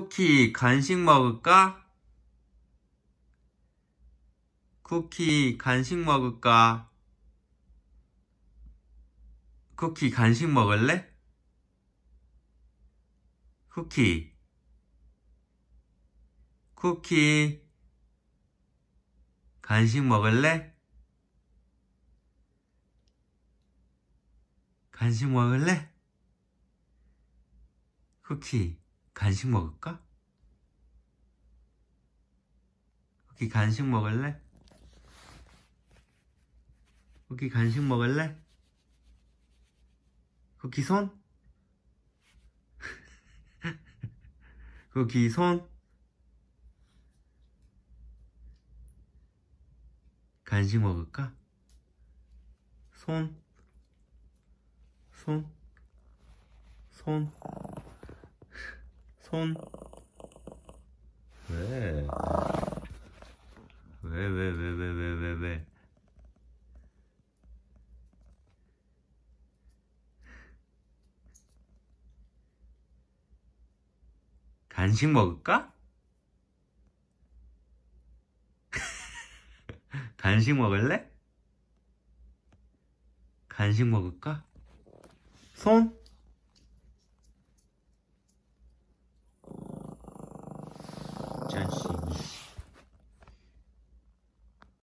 쿠키 간식 먹을까? 쿠키 간식 먹을까? 쿠키 간식 먹을래? 쿠키 쿠키 간식 먹을래? 간식 먹을래? 쿠키 간식 먹을까? 혹시 간식 먹을래? 혹시 간식 먹을래? 혹시 손? 혹시 손? 간식 먹을까? 손? 손? 손? 손. 왜? 왜, 왜, 왜, 왜, 왜, 왜, 왜? 간식 먹을까? 간식 먹을래? 간식 먹을까? 손?